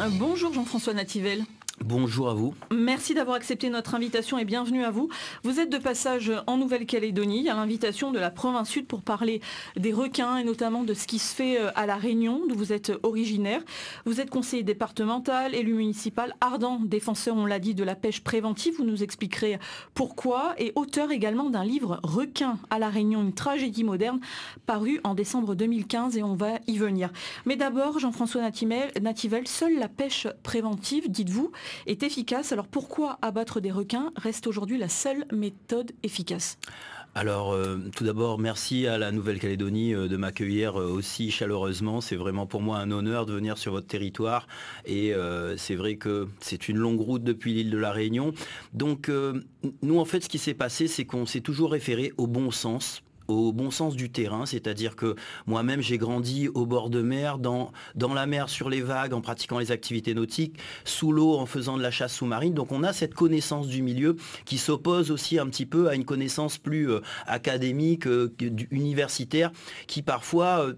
Euh, bonjour Jean-François Nativelle. Bonjour à vous. Merci d'avoir accepté notre invitation et bienvenue à vous. Vous êtes de passage en Nouvelle-Calédonie à l'invitation de la province sud pour parler des requins et notamment de ce qui se fait euh, à La Réunion d'où vous êtes originaire. Vous êtes conseiller départemental, élu municipal, ardent défenseur, on l'a dit, de la pêche préventive. Vous nous expliquerez pourquoi et auteur également d'un livre Requins à La Réunion, une tragédie moderne paru en décembre 2015 et on va y venir. Mais d'abord, Jean-François Nativel, seule la pêche préventive, dites-vous, est efficace. Alors pourquoi abattre des requins reste aujourd'hui la seule méthode efficace alors, euh, tout d'abord, merci à la Nouvelle-Calédonie euh, de m'accueillir euh, aussi chaleureusement. C'est vraiment pour moi un honneur de venir sur votre territoire. Et c'est vrai que c'est une longue route depuis l'île de la Réunion. Donc, nous, en fait, ce qui s'est passé, c'est qu'on s'est toujours référé au bon sens au bon sens du terrain, c'est-à-dire que moi-même j'ai grandi au bord de mer, dans, dans la mer, sur les vagues, en pratiquant les activités nautiques, sous l'eau, en faisant de la chasse sous-marine. Donc on a cette connaissance du milieu qui s'oppose aussi un petit peu à une connaissance plus euh, académique, euh, universitaire, qui parfois... Euh,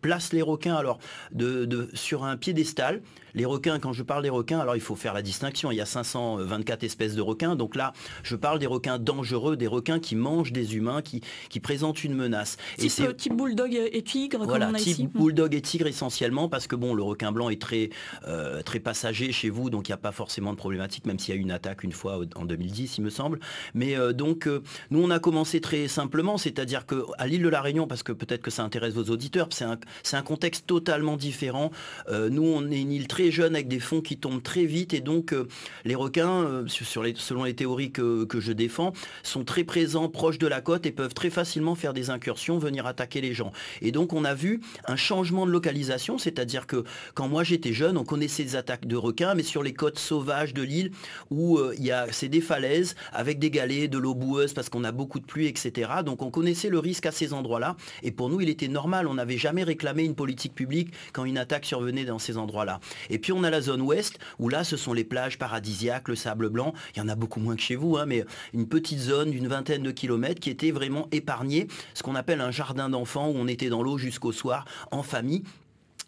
place les requins alors de, sur un piédestal. Les requins, quand je parle des requins, alors il faut faire la distinction. Il y a 524 espèces de requins. Donc là, je parle des requins dangereux, des requins qui mangent des humains, qui, qui présentent une menace. c'est et euh, type bulldog et tigre, voilà, type bulldog et tigre essentiellement, parce que bon, le requin blanc est très, euh, très passager chez vous, donc il n'y a pas forcément de problématique, même s'il y a eu une attaque une fois en 2010, il me semble. Mais euh, donc, nous, on a commencé très simplement, c'est-à-dire qu'à l'île de la Réunion, parce que peut-être que ça intéresse vos auditeurs, c'est un c'est un contexte totalement différent. Euh, nous, on est une île très jeune avec des fonds qui tombent très vite et donc euh, les requins, euh, selon les théories que, je défends, sont très présents proches de la côte et peuvent très facilement faire des incursions, venir attaquer les gens. Et donc on a vu un changement de localisation, c'est-à-dire que quand moi j'étais jeune, on connaissait des attaques de requins, mais sur les côtes sauvages de l'île où il c'est des falaises avec des galets, de l'eau boueuse parce qu'on a beaucoup de pluie, etc. Donc on connaissait le risque à ces endroits-là et pour nous il était normal, on n'avait jamais récupéré réclamer une politique publique quand une attaque survenait dans ces endroits-là. Et puis on a la zone ouest, où là, ce sont les plages paradisiaques, le sable blanc. Il y en a beaucoup moins que chez vous, hein, mais une petite zone d'une vingtaine de kilomètres qui était vraiment épargnée, ce qu'on appelle un jardin d'enfants, où on était dans l'eau jusqu'au soir en famille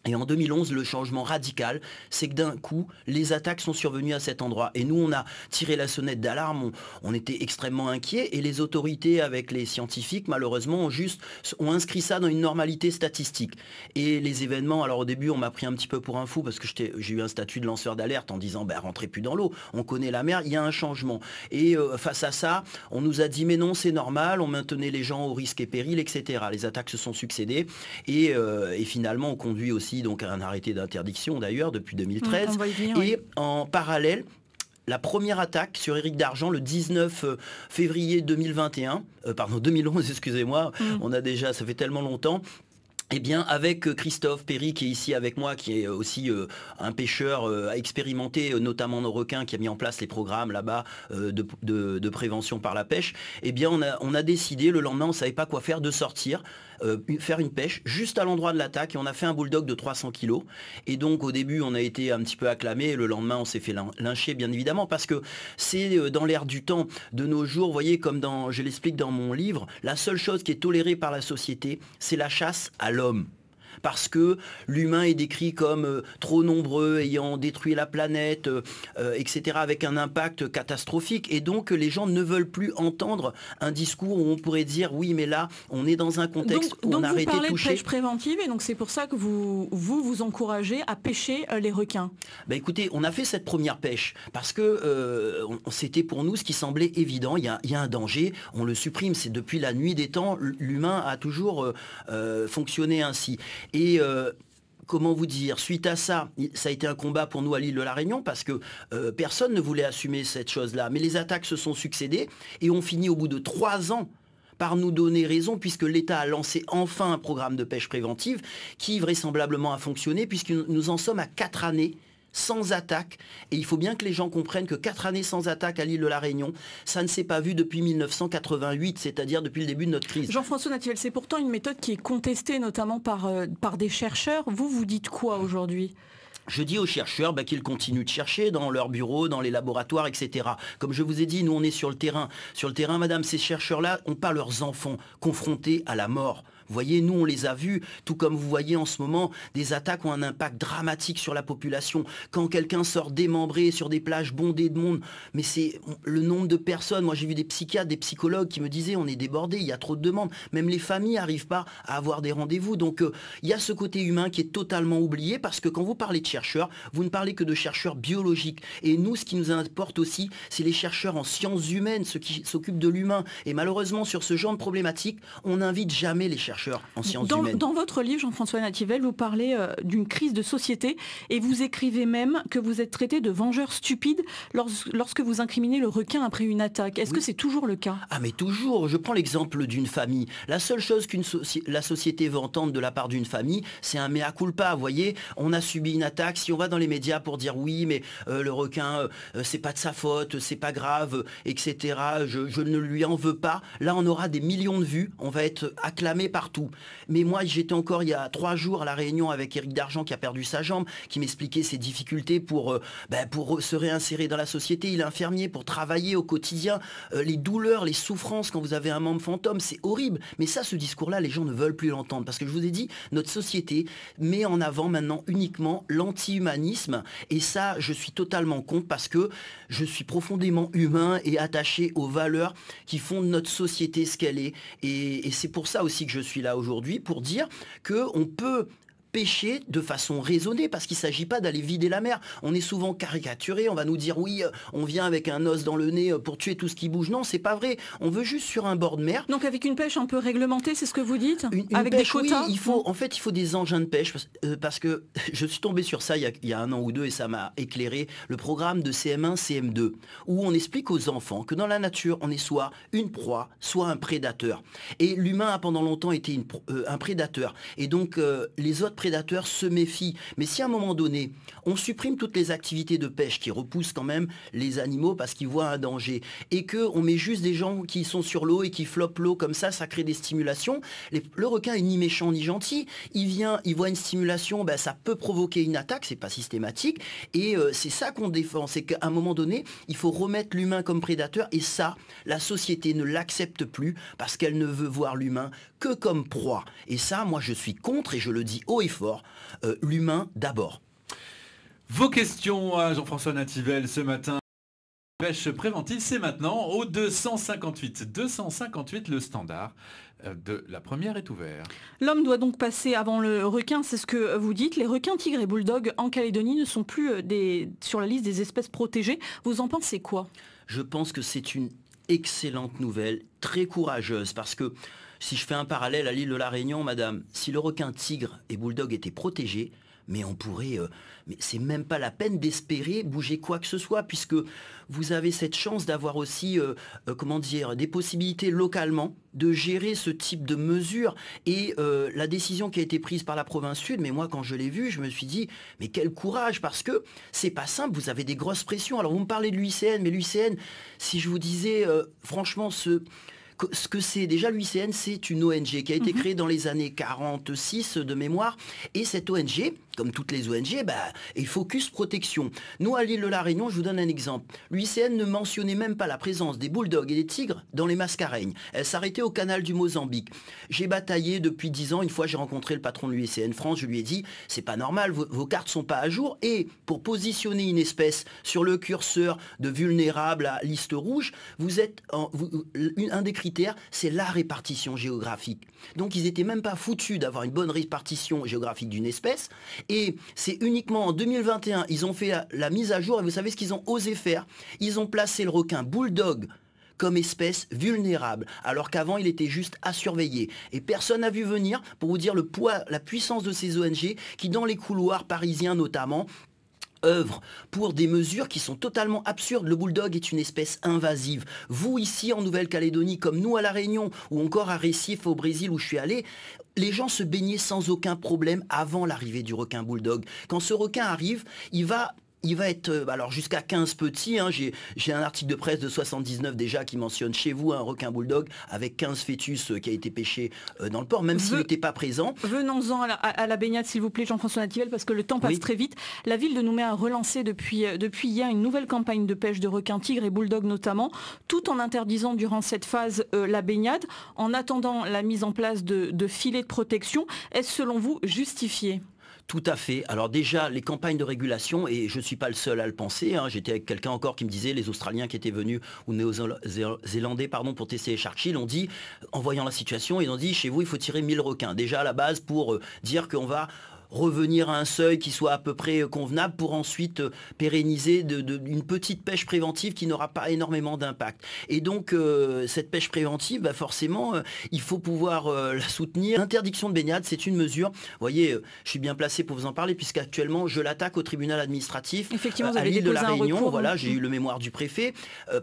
et en 2011, le changement radical, c'est que d'un coup, les attaques sont survenues à cet endroit. Et nous, on a tiré la sonnette d'alarme, on, était extrêmement inquiets, et les autorités, avec les scientifiques, malheureusement, ont juste ont inscrit ça dans une normalité statistique. Et les événements, alors au début, on m'a pris un petit peu pour un fou, parce que j'ai eu un statut de lanceur d'alerte en disant, ben, rentrez plus dans l'eau, on connaît la mer, il y a un changement. Et euh, face à ça, on nous a dit, mais non, c'est normal, on maintenait les gens au risque et péril, etc. Les attaques se sont succédées, et euh, finalement, on conduit aussi donc un arrêté d'interdiction d'ailleurs depuis 2013. et en parallèle, la première attaque sur Éric Dargent le 19 euh, février 2021, euh, pardon 2011, excusez-moi, mm. on a déjà, ça fait tellement longtemps. et eh bien, avec euh, Christophe Perry, qui est ici avec moi, qui est aussi un pêcheur à expérimenté, notamment nos requins, qui a mis en place les programmes là-bas de, prévention par la pêche, et eh bien, on a, on a décidé, le lendemain, on ne savait pas quoi faire, de sortir euh, faire une pêche juste à l'endroit de l'attaque et on a fait un bulldog de 300 kilos. Et donc au début on a été un petit peu acclamé le lendemain on s'est fait lyncher bien évidemment parce que c'est euh, dans l'air du temps de nos jours, vous voyez comme dans, je l'explique dans mon livre, la seule chose qui est tolérée par la société c'est la chasse à l'homme parce que l'humain est décrit comme euh, trop nombreux, ayant détruit la planète, euh, euh, etc., avec un impact catastrophique. Et donc, les gens ne veulent plus entendre un discours où on pourrait dire oui, mais là, on est dans un contexte où on a arrêté de toucher. préventive, et donc c'est pour ça que vous, vous, encouragez à pêcher les requins. Ben, écoutez, on a fait cette première pêche parce que c'était pour nous ce qui semblait évident. il y a un danger, on le supprime. C'est depuis la nuit des temps, l'humain a toujours fonctionné ainsi. Et euh, comment vous dire, suite à ça, ça a été un combat pour nous à l'île de la Réunion parce que euh, personne ne voulait assumer cette chose-là. Mais les attaques se sont succédées et ont fini au bout de trois ans par nous donner raison puisque l'État a lancé enfin un programme de pêche préventive qui vraisemblablement a fonctionné puisque nous en sommes à quatre années sans attaque. Et il faut bien que les gens comprennent que quatre années sans attaque à l'île de la Réunion, ça ne s'est pas vu depuis 1988, c'est-à-dire depuis le début de notre crise. Jean-François Nathiel, c'est pourtant une méthode qui est contestée notamment par, euh, par des chercheurs. Vous, vous dites quoi aujourd'hui je dis aux chercheurs bah, qu'ils continuent de chercher dans leurs bureaux, dans les laboratoires, etc. Comme je vous ai dit, nous on est sur le terrain. Sur le terrain, madame, ces chercheurs-là n'ont pas leurs enfants confrontés à la mort. Vous voyez, nous, on les a vus, tout comme vous voyez en ce moment, des attaques ont un impact dramatique sur la population. Quand quelqu'un sort démembré sur des plages bondées de monde, mais c'est le nombre de personnes. Moi, j'ai vu des psychiatres, des psychologues qui me disaient, on est débordé, il y a trop de demandes. Même les familles n'arrivent pas à avoir des rendez-vous. Donc, euh, il y a ce côté humain qui est totalement oublié parce que quand vous parlez de chercheurs, vous ne parlez que de chercheurs biologiques. Et nous, ce qui nous importe aussi, c'est les chercheurs en sciences humaines, ceux qui s'occupent de l'humain. Et malheureusement, sur ce genre de problématique, on n'invite jamais les chercheurs en dans, votre livre, Jean-François Nativel, vous parlez euh, d'une crise de société et vous écrivez même que vous êtes traité de vengeur stupide lorsque vous incriminez le requin après une attaque. Est-ce que c'est toujours le cas Ah mais toujours. Je prends l'exemple d'une famille. La seule chose qu'une la société veut entendre de la part d'une famille, c'est un mea culpa. Vous voyez, on a subi une attaque. Si on va dans les médias pour dire oui, mais euh, le requin, euh, c'est pas de sa faute, c'est pas grave, etc. Je, je ne lui en veux pas. Là, on aura des millions de vues. On va être acclamé par mais moi, j'étais encore il y a trois jours à la réunion avec Éric Dargent qui a perdu sa jambe, qui m'expliquait ses difficultés pour, euh, ben, pour se réinsérer dans la société. Il est infirmier pour travailler au quotidien. Euh, les douleurs, les souffrances quand vous avez un membre fantôme, c'est horrible. Mais ça, ce discours-là, les gens ne veulent plus l'entendre. Parce que je vous ai dit, notre société met en avant maintenant uniquement l'anti-humanisme. Et ça, je suis totalement contre parce que je suis profondément humain et attaché aux valeurs qui font de notre société ce qu'elle est. Et, et c'est pour ça aussi que je suis suis là aujourd'hui pour dire qu'on peut pêcher de façon raisonnée, parce qu'il ne s'agit pas d'aller vider la mer. On est souvent caricaturé, on va nous dire oui, euh, on vient avec un os dans le nez euh, pour tuer tout ce qui bouge. Non, c'est pas vrai. On veut juste sur un bord de mer. Donc avec une pêche un peu réglementée, c'est ce que vous dites Avec des quotas il faut, En fait, il faut des engins de pêche, parce, euh, que je suis tombé sur ça il y, a, un an ou deux et ça m'a éclairé, le programme de CM1, CM2, où on explique aux enfants que dans la nature, on est soit une proie, soit un prédateur. Et l'humain a pendant longtemps été un prédateur. Et donc, les autres prédateurs se méfie. Mais si à un moment donné, on supprime toutes les activités de pêche qui repoussent quand même les animaux parce qu'ils voient un danger, et qu'on met juste des gens qui sont sur l'eau et qui flopent l'eau comme ça, ça crée des stimulations, le requin est ni méchant ni gentil. Il vient, il voit une stimulation, ben, ça peut provoquer une attaque, c'est pas systématique. Et euh, c'est ça qu'on défend, c'est qu'à un moment donné, il faut remettre l'humain comme prédateur, et ça, la société ne l'accepte plus parce qu'elle ne veut voir l'humain que comme proie. Et ça, moi, je suis contre, et je le dis haut et fort. Euh, l'humain d'abord. Vos questions à Jean-François Nativel ce matin. Pêche préventive, c'est maintenant au 258. 258, le standard euh, de la première est ouvert. L'homme doit donc passer avant le requin, c'est ce que vous dites. Les requins, tigres et bulldogs en Calédonie ne sont plus euh, sur la liste des espèces protégées. Vous en pensez quoi Je pense que c'est une excellente nouvelle, très courageuse, parce que si je fais un parallèle à l'île de la Réunion, madame, si le requin tigre et bulldog étaient protégés, mais on pourrait, euh, mais c'est même pas la peine d'espérer bouger quoi que ce soit, puisque vous avez cette chance d'avoir aussi, euh, euh, comment dire, des possibilités localement de gérer ce type de mesures. Et la décision qui a été prise par la province sud, mais moi quand je l'ai vue, je me suis dit, mais quel courage, parce que c'est pas simple, vous avez des grosses pressions. Alors vous me parlez de l'UICN, mais l'UICN, si je vous disais, franchement, ce ce que c'est. Déjà, l'UICN, c'est une ONG qui a été mhm. créée dans les années 46 de mémoire. Et cette ONG, comme toutes les ONG, bah, et focus protection. Nous, à l'île de la Réunion, je vous donne un exemple. L'UICN ne mentionnait même pas la présence des bulldogs et des tigres dans les mascareignes. Elle s'arrêtait au canal du Mozambique. J'ai bataillé depuis dix ans. Une fois, j'ai rencontré le patron de l'UICN France. Je lui ai dit, c'est pas normal, vos, cartes cartes sont pas à jour. Et pour positionner une espèce sur le curseur de vulnérable à liste rouge, vous êtes euh, un des critères, c'est la répartition géographique. Donc, ils n'étaient même pas foutus d'avoir une bonne répartition géographique d'une espèce. Et c'est uniquement en 2021, ils ont fait la, mise à jour et vous savez ce qu'ils ont osé faire Ils ont placé le requin bulldog comme espèce vulnérable, alors qu'avant il était juste à surveiller. Et personne n'a vu venir, pour vous dire le poids, la puissance de ces ONG qui, dans les couloirs parisiens notamment, œuvrent pour des mesures qui sont totalement absurdes. Le bulldog est une espèce invasive. Vous ici en Nouvelle-Calédonie, comme nous à La Réunion, ou encore à Recife au Brésil où je suis allé, les gens se baignaient sans aucun problème avant l'arrivée du requin bulldog. Quand ce requin arrive, il va il va être euh, alors jusqu'à 15 petits. Hein, j'ai un article de presse de 79 déjà qui mentionne chez vous un requin bulldog avec 15 fœtus euh, qui a été pêché euh, dans le port, même s'il n'était pas présent. Venons-en à, la baignade, s'il vous plaît, Jean-François Nativel, parce que le temps passe très vite. La ville de Nouméa a relancé depuis, depuis hier une nouvelle campagne de pêche de requins tigres et bulldog notamment, tout en interdisant durant cette phase la baignade, en attendant la mise en place de, de filets de protection. Est-ce selon vous justifié tout à fait. Alors déjà, les campagnes de régulation, et je ne suis pas le seul à le penser, hein, j'étais avec quelqu'un encore qui me disait, les Australiens qui étaient venus, ou Néo-Zélandais, pardon, pour tester les l'ont ont dit, en voyant la situation, ils ont dit, chez vous, il faut tirer 1000 requins. Déjà à la base, pour euh, dire qu'on va revenir à un seuil qui soit à peu près euh, convenable pour ensuite euh, pérenniser une petite pêche préventive qui n'aura pas énormément d'impact. Et donc euh, cette pêche préventive, bah, forcément, il faut pouvoir la soutenir. L'interdiction de baignade, c'est une mesure. Vous voyez, je suis bien placé pour vous en parler puisqu'actuellement, je l'attaque au tribunal administratif Effectivement, vous à l'île de la Réunion. voilà, hein. j'ai eu le mémoire du préfet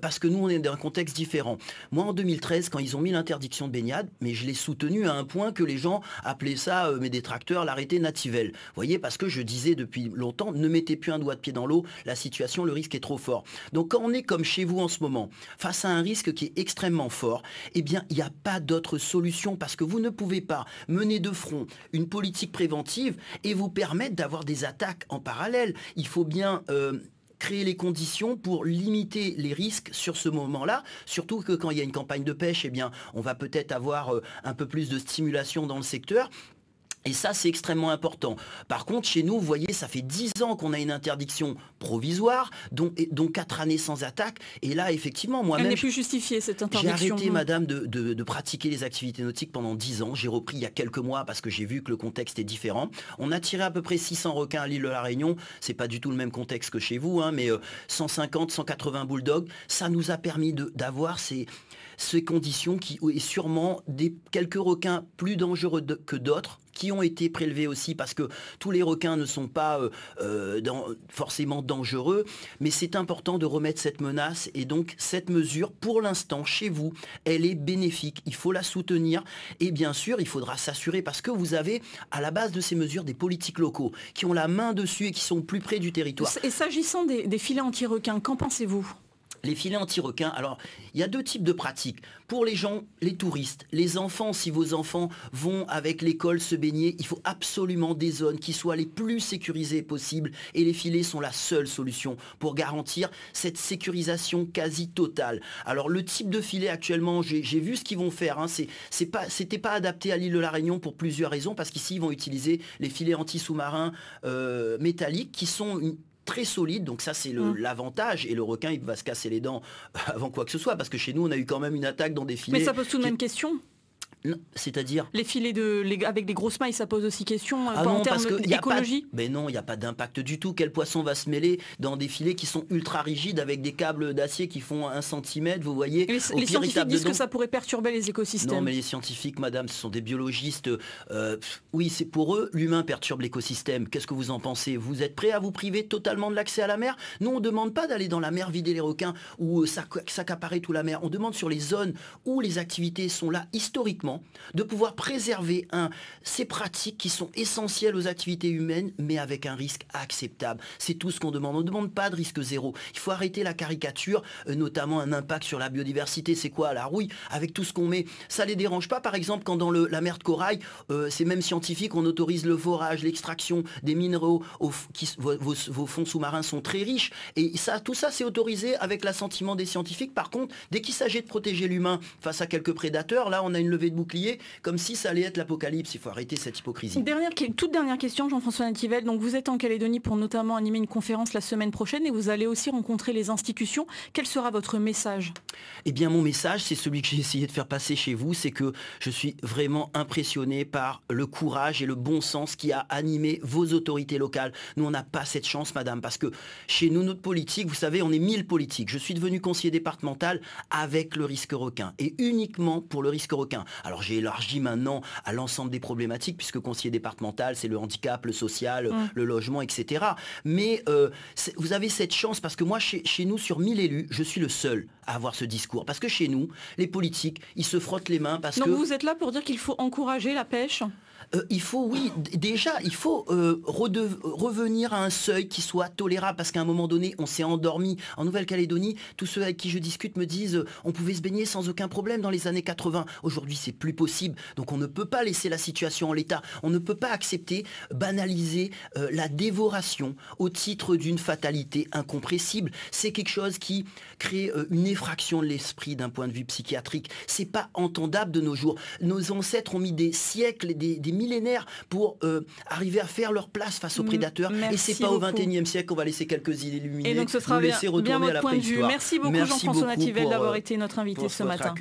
parce que nous, on est dans un contexte différent. Moi, en 2013, quand ils ont mis l'interdiction de baignade, mais je l'ai soutenu à un point que les gens appelaient ça, mes détracteurs, l'arrêté native vous voyez, parce que je disais depuis longtemps, ne mettez plus un doigt de pied dans l'eau, la situation, le risque est trop fort. Donc quand on est comme chez vous en ce moment, face à un risque qui est extrêmement fort, eh bien, il n'y a pas d'autre solution parce que vous ne pouvez pas mener de front une politique préventive et vous permettre d'avoir des attaques en parallèle. Il faut bien... Euh, créer les conditions pour limiter les risques sur ce moment-là, surtout que quand il y a une campagne de pêche, eh bien, on va peut-être avoir euh, un peu plus de stimulation dans le secteur et ça, c'est extrêmement important. Par contre, chez nous, vous voyez, ça fait 10 ans qu'on a une interdiction provisoire, dont, dont 4 années sans attaque. Et là, effectivement, moi-même... Elle n'est plus justifiée, cette interdiction. J'ai arrêté, madame, de, pratiquer les activités nautiques pendant 10 ans. J'ai repris il y a quelques mois parce que j'ai vu que le contexte est différent. On a tiré à peu près 600 requins à l'île de la Réunion. C'est pas du tout le même contexte que chez vous, hein, mais 150, euh, 180 bulldogs. Ça nous a permis d'avoir ces ces conditions qui, est sûrement des, quelques requins plus dangereux que d'autres, qui ont été prélevés aussi, parce que tous les requins ne sont pas euh, euh, forcément dangereux, mais c'est important de remettre cette menace, et donc cette mesure, pour l'instant, chez vous, elle est bénéfique, il faut la soutenir, et bien sûr, il faudra s'assurer, parce que vous avez à la base de ces mesures des politiques locaux, qui ont la main dessus et qui sont plus près du territoire. Et s'agissant des filets anti-requins, qu'en pensez-vous les filets anti-requins, alors il y a deux types de pratiques. Pour les gens, les touristes, les enfants, si vos enfants vont avec l'école se baigner, il faut absolument des zones qui soient les plus sécurisées possibles et les filets sont la seule solution pour garantir cette sécurisation quasi totale. Alors le type de filet actuellement, j'ai vu ce qu'ils vont faire, hein. c'est pas, c'était pas adapté à l'île de la Réunion pour plusieurs raisons parce qu'ici ils vont utiliser les filets anti-sous-marins euh, métalliques qui sont très solide. Donc ça, c'est mmh. l'avantage. Et le requin, il va se casser les dents euh, avant quoi que ce soit. Parce que chez nous, on a eu quand même une attaque dans des filets. Mais ça pose tout de même question c'est-à-dire Les filets de, avec des grosses mailles, ça pose aussi question ah euh, en termes d'écologie Mais non, il n'y a pas d'impact du tout. Quel poisson va se mêler dans des filets qui sont ultra rigides avec des câbles d'acier qui font un centimètre, vous voyez Les, scientifiques disent que ça pourrait perturber les écosystèmes. Non, mais les scientifiques, madame, ce sont des biologistes. Euh, oui, c'est pour eux, l'humain perturbe l'écosystème. Qu'est-ce que vous en pensez Vous êtes prêts à vous priver totalement de l'accès à la mer Non, on ne demande pas d'aller dans la mer vider les requins ou euh, s'accaparer toute la mer. On demande sur les zones où les activités sont là historiquement de pouvoir préserver ces pratiques qui sont essentielles aux activités humaines, mais avec un risque acceptable. C'est tout ce qu'on demande. On ne demande pas de risque zéro. Il faut arrêter la caricature, euh, notamment un impact sur la biodiversité. C'est quoi la rouille avec tout ce qu'on met Ça ne les dérange pas, par exemple, quand dans la mer de corail, euh, ces mêmes scientifiques, on autorise le forage, l'extraction des minéraux. qui, vos, fonds sous-marins sont très riches. Et ça, tout ça, c'est autorisé avec l'assentiment des scientifiques. Par contre, dès qu'il s'agit de protéger l'humain face à quelques prédateurs, là, on a une levée de bouclier, comme si ça allait être l'apocalypse. Il faut arrêter cette hypocrisie. Dernière, toute dernière question, Jean-François Nativel. Donc vous êtes en Calédonie pour notamment animer une conférence la semaine prochaine et vous allez aussi rencontrer les institutions. Quel sera votre message eh bien, mon message, c'est celui que j'ai essayé de faire passer chez vous, c'est que je suis vraiment impressionné par le courage et le bon sens qui a animé vos autorités locales. Nous, on n'a pas cette chance, madame, parce que chez nous, notre politique, vous savez, on est mille politiques. Je suis devenu conseiller départemental avec le risque requin et uniquement pour le risque requin. Alors, j'ai élargi maintenant à l'ensemble des problématiques, puisque conseiller départemental, c'est le handicap, le social, mmh. le logement, etc. Mais euh, vous avez cette chance, parce que moi, chez, nous, sur mille élus, je suis le seul à avoir ce discours. Parce que chez nous, les politiques, ils se frottent les mains parce Donc que... vous êtes là pour dire qu'il faut encourager la pêche euh, il faut, oui, déjà, il faut euh, revenir à un seuil qui soit tolérable, parce qu'à un moment donné, on s'est endormi. En Nouvelle-Calédonie, tous ceux avec qui je discute me disent, qu'on euh, on pouvait se baigner sans aucun problème dans les années 80. Aujourd'hui, c'est plus possible. Donc on ne peut pas laisser la situation en l'état. On ne peut pas accepter, banaliser la dévoration au titre d'une fatalité incompressible. C'est quelque chose qui crée une effraction de l'esprit d'un point de vue psychiatrique. C'est pas entendable de nos jours. Nos ancêtres ont mis des siècles, des des millénaires pour euh, arriver à faire leur place face aux mm, prédateurs. et c'est pas au 21e siècle qu'on va laisser quelques îles illuminées. Et donc ce laisser retourner à la point Merci beaucoup Jean-François Nativelle d'avoir euh, été notre invité ce matin.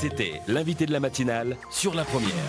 C'était l'invité de la matinale sur la première.